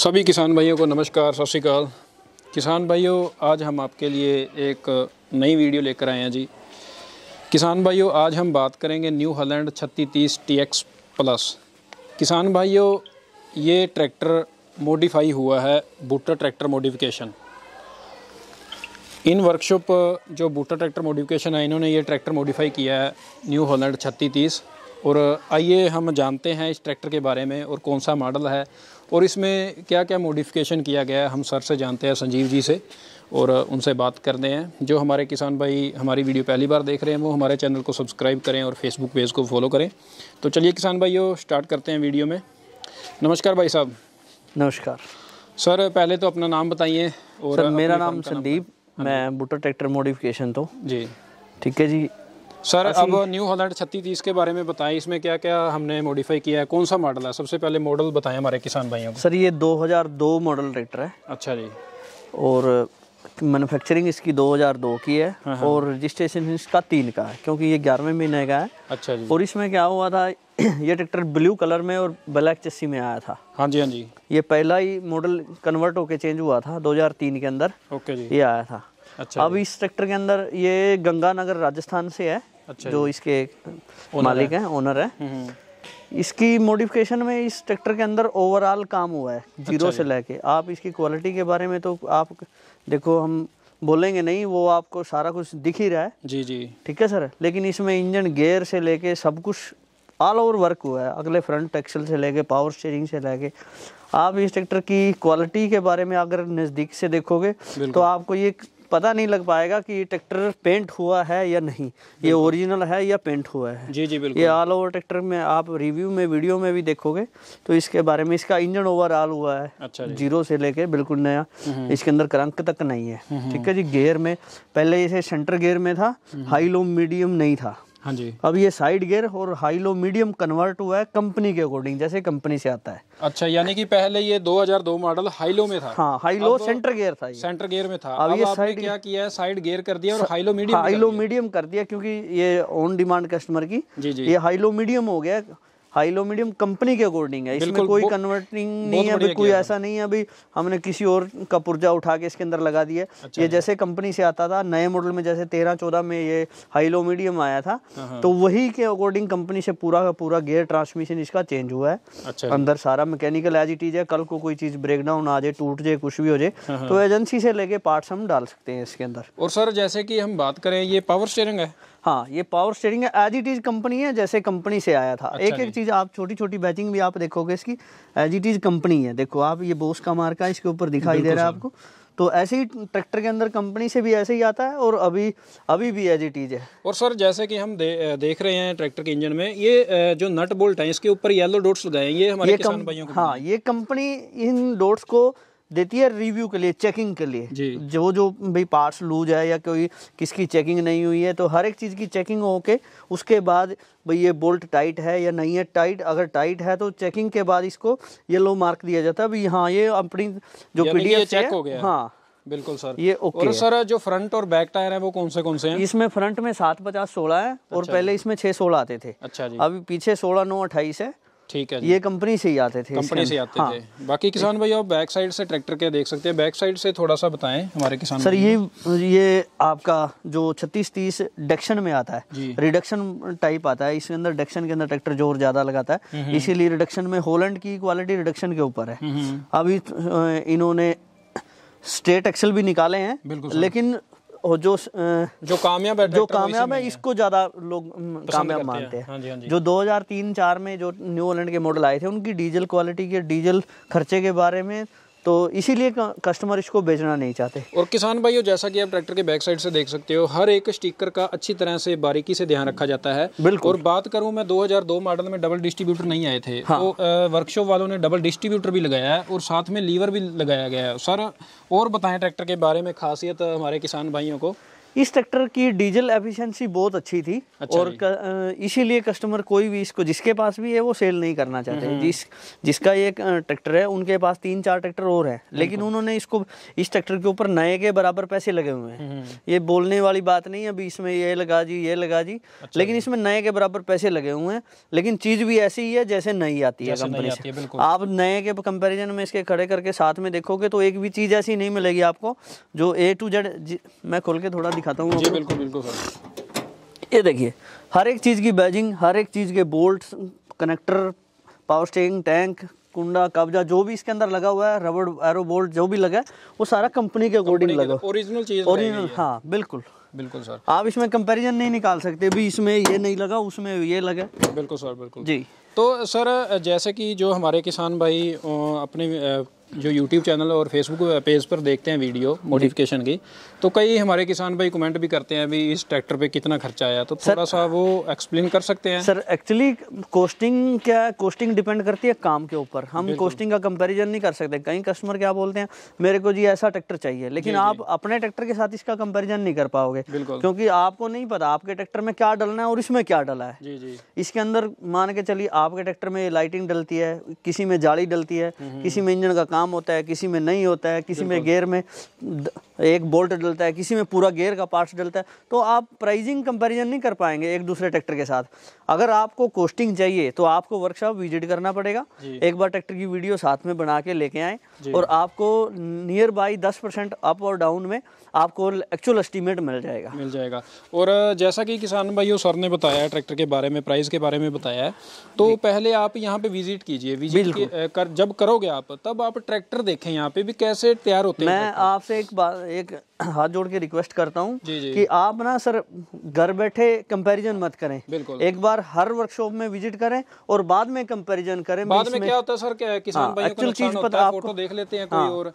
सभी किसान भाइयों को नमस्कार सत श्रीकाल किसान भाइयों आज हम आपके लिए एक नई वीडियो लेकर आए हैं जी किसान भाइयों आज हम बात करेंगे न्यू हलैंड छत्तीस तीस टी एक्स प्लस किसान भाइयों ये ट्रैक्टर मॉडिफाई हुआ है बूटर ट्रैक्टर मॉडिफिकेशन इन वर्कशॉप जो बूटर ट्रैक्टर मॉडिफिकेशन है इन्होंने ये ट्रैक्टर मॉडिफाई किया है न्यू हॉलैंड छत्तीस और आइए हम जानते हैं इस ट्रैक्टर के बारे में और कौन सा मॉडल है और इसमें क्या क्या मॉडिफिकेशन किया गया है हम सर से जानते हैं संजीव जी से और उनसे बात करते हैं जो हमारे किसान भाई हमारी वीडियो पहली बार देख रहे हैं वो हमारे चैनल को सब्सक्राइब करें और फेसबुक पेज को फॉलो करें तो चलिए किसान भाइयों स्टार्ट करते हैं वीडियो में नमस्कार भाई साहब नमस्कार सर पहले तो अपना नाम बताइए और सर मेरा नाम संदीप हाँ मैं बुटो ट्रैक्टर मॉडिफिकेशन तो जी ठीक है जी सर अब न्यू हॉलैंड छत्तीस तीस के बारे में बताएं इसमें क्या क्या हमने मॉडिफाई किया है कौन सा मॉडल है सबसे पहले मॉडल बताएं हमारे किसान भाइयों को सर ये 2002 मॉडल ट्रैक्टर है अच्छा जी और मैन्युफैक्चरिंग इसकी 2002 की है हाँ, हाँ। और रजिस्ट्रेशन इसका तीन का है क्योंकि ये ग्यारहवें महीने का है अच्छा जी और इसमें क्या हुआ था ये ट्रैक्टर ब्लू कलर में और ब्लैक चस्सी में आया था हाँ जी हाँ जी ये पहला ही मॉडल कन्वर्ट होके चेंज हुआ था दो के अंदर ओके जी ये आया था अच्छा अब इस ट्रैक्टर के अंदर ये गंगानगर राजस्थान से है अच्छा जो इसके मालिक है ओनर है, हम्म, हम्म। इसकी मॉडिफिकेशन में इस ट्रैक्टर के अंदर ओवरऑल काम हुआ है जीरो अच्छा से लेके आप इसकी क्वालिटी के बारे में तो आप देखो हम बोलेंगे नहीं वो आपको सारा कुछ दिख ही रहा है जी जी ठीक है सर लेकिन इसमें इंजन गियर से लेके सब कुछ ऑल ओवर वर्क हुआ है अगले फ्रंट एक्सल से लेके पावर स्टेयरिंग से लेके आप इस ट्रैक्टर की क्वालिटी के बारे में अगर नज़दीक से देखोगे तो आपको ये पता नहीं लग पाएगा कि ये ट्रैक्टर पेंट हुआ है या नहीं ये ओरिजिनल है या पेंट हुआ है जी जी बिल्कुल ये ऑल ओवर ट्रैक्टर में आप रिव्यू में वीडियो में भी देखोगे तो इसके बारे में इसका इंजन ओवरऑल हुआ है अच्छा जीरो से लेके बिल्कुल नया हम्म। इसके अंदर क्रंक तक नहीं है हम्म। ठीक है जी गेयर में पहले जैसे सेंटर गेयर में था हाई लो मीडियम नहीं था हाँ जी अब ये साइड गियर और हाई लो मीडियम कन्वर्ट हुआ है कंपनी के अकॉर्डिंग जैसे कंपनी से आता है अच्छा यानी कि पहले ये 2002 मॉडल हाई लो में था हाँ हाई लो सेंटर गियर था ये सेंटर गियर में था अब, अब ये साइड क्या किया है साइड गियर कर दिया और high low medium high low medium कर दिया क्योंकि ये ऑन डिमांड कस्टमर की जी जी ये हाई लो मीडियम हो गया हाइलो मीडियम कंपनी के अकॉर्डिंग है इसमें कोई कन्वर्टिंग नहीं है अभी कोई ऐसा नहीं है अभी हमने किसी और का पुर्जा उठा के इसके अंदर लगा दिया अच्छा ये जैसे कंपनी से आता था नए मॉडल में जैसे तेरह चौदह में ये हाइलो मीडियम आया था हाँ, हाँ। तो वही के अकॉर्डिंग कंपनी से पूरा का पूरा गेयर ट्रांसमिशन इसका चेंज हुआ है अच्छा। अंदर सारा मैकेनिकल एज इट इज है कल को कोई चीज ब्रेक डाउन आ जाए टूट जाए कुछ भी हो जाए हाँ, तो एजेंसी से लेके पार्ट्स हम डाल सकते हैं इसके अंदर और सर जैसे कि हम बात करें ये पावर स्टेयरिंग है हाँ ये पावर स्टेयरिंग है एज इट इज़ कंपनी है जैसे कंपनी से आया था अच्छा एक एक चीज़ आप छोटी छोटी बैचिंग भी आप देखोगे इसकी एज इट इज़ कंपनी है देखो आप ये बोस का मार्का है इसके ऊपर दिखाई दे रहा है आपको तो ऐसे ही ट्रैक्टर के अंदर कंपनी से भी ऐसे ही आता है और अभी अभी भी एज इट इज है और सर जैसे कि हम दे, देख रहे हैं ट्रैक्टर के इंजन में ये जो नट बोल्ट है इसके ऊपर येलो डोट्स लगाए हैं ये हमारे ये किसान भाइयों को हाँ ये कंपनी इन डोट्स को देती है रिव्यू के लिए चेकिंग के लिए जो जो भी पार्ट्स लूज है या कोई किसकी चेकिंग नहीं हुई है तो हर एक चीज़ की चेकिंग होके उसके बाद भाई ये बोल्ट टाइट है या नहीं है टाइट अगर टाइट है तो चेकिंग के बाद इसको येलो मार्क दिया जाता है हाँ ये अपनी जो पीडीएफ चेक हो गया हाँ बिल्कुल सर ये ओके और सर जो फ्रंट और बैक टायर है वो कौन से कौन से हैं इसमें फ्रंट में सात पचास सोलह है और अच्छा पहले इसमें छह सोलह आते थे अच्छा जी अभी पीछे सोलह नौ अट्ठाईस है ठीक है ये कंपनी से ही आते थे कंपनी से आते हाँ। थे बाकी किसान भाई आप बैक साइड से ट्रैक्टर के देख सकते हैं बैक साइड से थोड़ा सा बताएं हमारे किसान सर ये ये आपका जो छत्तीस तीस डक्शन में आता है रिडक्शन टाइप आता है इसके अंदर डक्शन के अंदर ट्रैक्टर जोर ज्यादा लगाता है हम्म, हम्म। इसीलिए रिडक्शन में होलैंड की क्वालिटी रिडक्शन के ऊपर है हम्म, अभी इन्होंने स्टेट एक्सल भी निकाले हैं लेकिन जो जो कामयाब है जो कामयाब है इसको ज़्यादा लोग कामयाब मानते हैं हाँ हाँ दो जो 2003-4 में जो न्यू हॉलैंड के मॉडल आए थे उनकी डीजल क्वालिटी के डीजल खर्चे के बारे में तो इसीलिए कस्टमर इसको बेचना नहीं चाहते और किसान भाइयों जैसा कि आप ट्रैक्टर के बैक साइड से देख सकते हो हर एक स्टिकर का अच्छी तरह से बारीकी से ध्यान रखा जाता है बिल्कुल और बात करूं मैं 2002 मॉडल में डबल डिस्ट्रीब्यूटर नहीं आए थे हाँ। तो वर्कशॉप वालों ने डबल डिस्ट्रीब्यूटर भी लगाया है और साथ में लीवर भी लगाया गया है सर और बताएं ट्रैक्टर के बारे में खासियत हमारे किसान भाइयों को इस ट्रैक्टर की डीजल एफिशिएंसी बहुत अच्छी थी अच्छा और इसीलिए कस्टमर कोई भी इसको जिसके पास भी है वो सेल नहीं करना चाहते हम्म। जिस जिसका ये ट्रैक्टर है उनके पास तीन चार ट्रैक्टर और है लेकिन उन्होंने इसको इस ट्रैक्टर के ऊपर नए के बराबर पैसे लगे हुए हैं हम्म। ये बोलने वाली बात नहीं है अभी इसमें ये लगा जी ये लगा जी अच्छा लेकिन इसमें नए के बराबर पैसे लगे हुए हैं लेकिन चीज भी ऐसी ही है जैसे नई आती है कंपनी से आप नए के कंपेरिजन में इसके खड़े करके साथ में देखोगे तो एक भी चीज ऐसी नहीं मिलेगी आपको जो ए टू जेड मैं खोल के थोड़ा दिखाता हूँ बिल्कुल बिल्कुल ये देखिए हर एक चीज़ की बैजिंग हर एक चीज़ के bolt connector power steering tank कुंडा कब्जा जो भी इसके अंदर लगा हुआ है रबड़ एरो बोल्ट जो भी लगा है वो सारा कंपनी के अकॉर्डिंग लगा ओरिजिनल चीज ओरिजिनल हाँ बिल्कुल बिल्कुल सर आप इसमें कंपैरिजन नहीं निकाल सकते भी इसमें ये नहीं लगा उसमें ये लगा बिल्कुल सर बिल्कुल जी तो सर जैसे कि जो हमारे किसान भाई अपने जो यूट्यूब चैनल और फेसबुक पेज पर देखते हैं वीडियो मोडिफिकेशन की तो कई हमारे किसान भाई कमेंट भी करते हैं भी इस ट्रैक्टर पे कितना खर्चा आया तो थोड़ा सा वो एक्सप्लेन कर सकते हैं सर एक्चुअली कॉस्टिंग क्या कॉस्टिंग डिपेंड करती है काम के ऊपर हम कॉस्टिंग का कंपेरिजन नहीं कर सकते कई कस्टमर क्या बोलते हैं मेरे को जी ऐसा ट्रैक्टर चाहिए लेकिन आप अपने ट्रैक्टर के साथ इसका कंपेरिजन नहीं कर पाओगे क्योंकि आपको नहीं पता आपके ट्रैक्टर में क्या डलना है और इसमें क्या डला है इसके अंदर मान के चलिए आपके ट्रैक्टर में लाइटिंग डलती है किसी में जाली डलती है हम्म, हम्म, किसी हम्म। में इंजन का काम होता है किसी में नहीं होता है किसी में गेयर में एक बोल्ट डलता है किसी में पूरा गेयर का पार्ट्स डलता है तो आप प्राइजिंग कंपैरिजन नहीं कर पाएंगे एक दूसरे ट्रैक्टर के साथ अगर आपको कोस्टिंग चाहिए तो आपको वर्कशॉप विजिट करना पड़ेगा एक बार ट्रैक्टर की वीडियो साथ में बना के लेके आए और आपको नियर बाई दस परसेंट अप और डाउन में आपको एक्चुअल एस्टिमेट मिल जाएगा मिल जाएगा और जैसा कि किसान भाई सर ने बताया ट्रैक्टर के बारे में प्राइस के बारे में बताया है तो पहले आप यहाँ पे विजिट कीजिए विजिट कर, जब करोगे आप तब आप ट्रैक्टर देखें यहाँ पे भी कैसे तैयार होते हैं मैं आपसे एक बात एक हाथ जोड़ के रिक्वेस्ट करता हूँ कि आप ना सर घर बैठे कंपैरिजन मत करें बिल्कुल एक बार हर वर्कशॉप में विजिट करें और बाद में कंपैरिजन करें बाद में, क्या होता है सर क्या किसान हाँ, भाई को देख लेते हैं हाँ। कोई और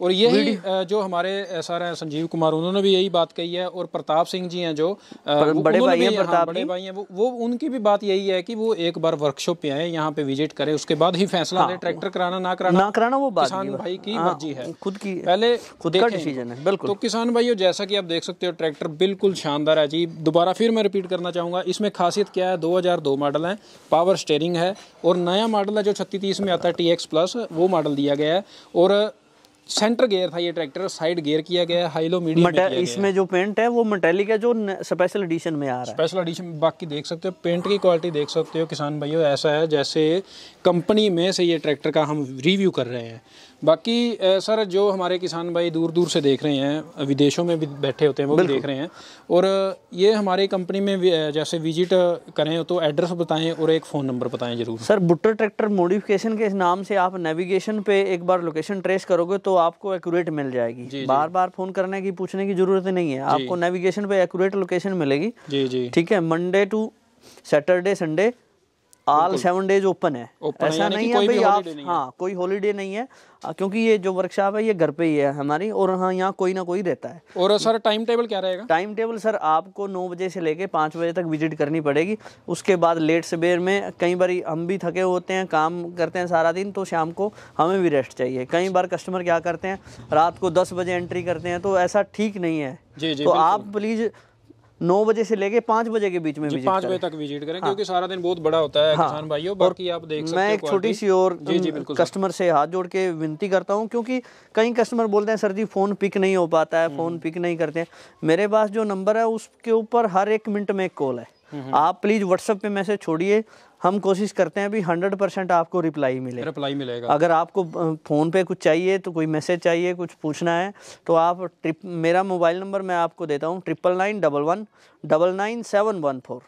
और यही जो हमारे सर हैं संजीव कुमार उन्होंने भी यही बात कही है और प्रताप सिंह जी हैं जो बड़े भाई हैं हाँ, प्रताप बड़े भाई हैं वो, वो उनकी भी बात यही है कि वो एक बार वर्कशॉप पे आए यहाँ पे विजिट करें उसके बाद ही फैसला हाँ, ट्रैक्टर कराना ना कराना ना कराना वो बात किसान भाई की हाँ, मर्जी है खुद की पहले खुद का डिसीजन है बिल्कुल तो किसान भाई जैसा की आप देख सकते हो ट्रैक्टर बिल्कुल शानदार है जी दोबारा फिर मैं रिपीट करना चाहूंगा इसमें खासियत क्या है दो मॉडल है पावर स्टेयरिंग है और नया मॉडल है जो छत्तीस में आता है टी प्लस वो मॉडल दिया गया है और सेंटर गियर था ये ट्रैक्टर साइड गियर किया गया हाईलो मीडियम मटे, इसमें जो पेंट है वो मेटेलिक है जो स्पेशल एडिशन में आ रहा है स्पेशल एडिशन बाकी देख सकते हो पेंट की क्वालिटी देख सकते हो किसान भाइयों ऐसा है जैसे कंपनी में से ये ट्रैक्टर का हम रिव्यू कर रहे हैं बाकी सर जो हमारे किसान भाई दूर दूर से देख रहे हैं विदेशों में भी बैठे होते हैं वो भी देख रहे हैं और ये हमारी कंपनी में जैसे विजिट करें तो एड्रेस बताएं और एक फ़ोन नंबर बताएं जरूर सर बुट्टर ट्रैक्टर मॉडिफिकेशन के नाम से आप नेविगेशन पे एक बार लोकेशन ट्रेस करोगे तो तो आपको एक्यूरेट मिल जाएगी जी, बार बार फोन करने की पूछने की जरूरत नहीं है आपको नेविगेशन पे एक्यूरेट लोकेशन मिलेगी जी जी ठीक है Monday to Saturday Sunday all seven days open है ओपन ऐसा है नहीं है भाई आप हाँ कोई हॉलीडे नहीं है क्योंकि ये जो वर्कशॉप है ये घर पे ही है हमारी और हाँ यहाँ कोई ना कोई रहता है और सर टाइम टेबल क्या रहेगा टाइम टेबल सर आपको नौ बजे से लेके पाँच बजे तक विजिट करनी पड़ेगी उसके बाद लेट सवेर में कई बार हम भी थके होते हैं काम करते हैं सारा दिन तो शाम को हमें भी रेस्ट चाहिए कई बार कस्टमर क्या करते हैं रात को दस बजे एंट्री करते हैं तो ऐसा ठीक नहीं है जी जी तो आप प्लीज़ नौ बजे से लेके पांच बजे के बीच में पाँच बजे तक विजिट करें हाँ। क्योंकि सारा दिन बहुत बड़ा होता है हाँ। किसान भाइयों बाकी आप देख सकते मैं एक छोटी सी और जी जी कस्टमर से हाथ जोड़ के विनती करता हूँ क्योंकि कई कस्टमर बोलते हैं सर जी फोन पिक नहीं हो पाता है फोन पिक हम्म। नहीं करते मेरे पास जो नंबर है उसके ऊपर हर एक मिनट में एक कॉल है आप प्लीज़ व्हाट्सअप पे मैसेज छोड़िए हम कोशिश करते हैं अभी हंड्रेड परसेंट आपको रिप्लाई मिले रिप्लाई मिलेगा अगर आपको फ़ोन पे कुछ चाहिए तो कोई मैसेज चाहिए कुछ पूछना है तो आप ट्रिप मेरा मोबाइल नंबर मैं आपको देता हूँ triple nine double one double nine seven one four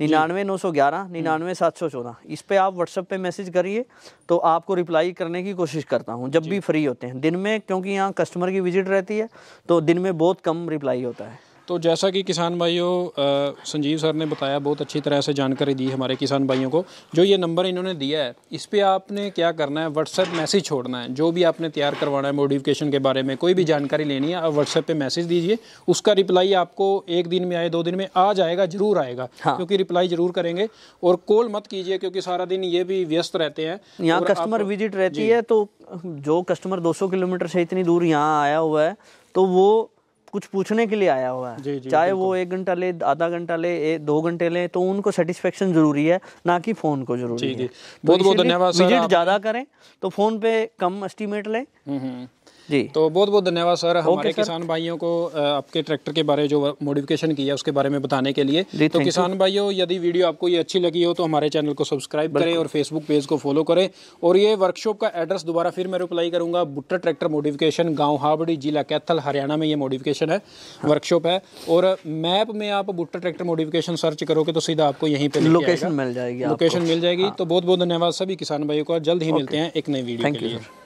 निन्यानवे नौ सौ ग्यारह निन्यानवे सात सौ चौदह इस पर आप व्हाट्सएप पे मैसेज करिए तो आपको रिप्लाई करने की कोशिश करता हूँ जब भी फ्री होते हैं दिन में क्योंकि यहाँ कस्टमर की विजिट रहती है तो दिन में बहुत कम रिप्लाई होता है तो जैसा कि किसान भाइयों संजीव सर ने बताया बहुत अच्छी तरह से जानकारी दी हमारे किसान भाइयों को जो ये नंबर इन्होंने दिया है इस पर आपने क्या करना है व्हाट्सएप मैसेज छोड़ना है जो भी आपने तैयार करवाना है मोडिफिकेशन के बारे में कोई भी जानकारी लेनी है आप व्हाट्सएप पर मैसेज दीजिए उसका रिप्लाई आपको एक दिन में आए दो दिन में आ जाएगा ज़रूर आएगा हाँ। क्योंकि रिप्लाई ज़रूर करेंगे और कॉल मत कीजिए क्योंकि सारा दिन ये भी व्यस्त रहते हैं यहाँ कस्टमर विजिट रहती है तो जो कस्टमर दो किलोमीटर से इतनी दूर यहाँ आया हुआ है तो वो कुछ पूछने के लिए आया हुआ है जी, जी, चाहे वो एक घंटा ले आधा घंटा ले दो घंटे ले तो उनको सेटिस्फेक्शन जरूरी है ना कि फोन को जरूरी जी, है तो बहुत बहुत धन्यवाद विजिट ज्यादा करें तो फोन पे कम एस्टिमेट लें हम्म, हम्म। जी तो बहुत बहुत धन्यवाद सर हमारे किसान भाइयों को आपके ट्रैक्टर के बारे जो मॉडिफिकेशन किया उसके बारे में बताने के लिए तो किसान भाइयों यदि वीडियो आपको ये अच्छी लगी हो तो हमारे चैनल को सब्सक्राइब करें और फेसबुक पेज को फॉलो करें और ये वर्कशॉप का एड्रेस दोबारा फिर मैं रिप्लाई करूंगा बुट्टा ट्रैक्टर मॉडिफिकेशन गाँव हाबड़ी जिला कैथल हरियाणा में ये मॉडिफिकेशन है वर्कशॉप हाँ। है और मैप में आप बुट्टा ट्रैक्टर मॉडिफिकेशन सर्च करोगे तो सीधा आपको यहीं पर लोकेशन मिल जाएगी लोकेशन मिल जाएगी हाँ। तो बहुत बहुत धन्यवाद सभी किसान भाइयों को जल्द ही मिलते हैं एक नई वीडियो के लिए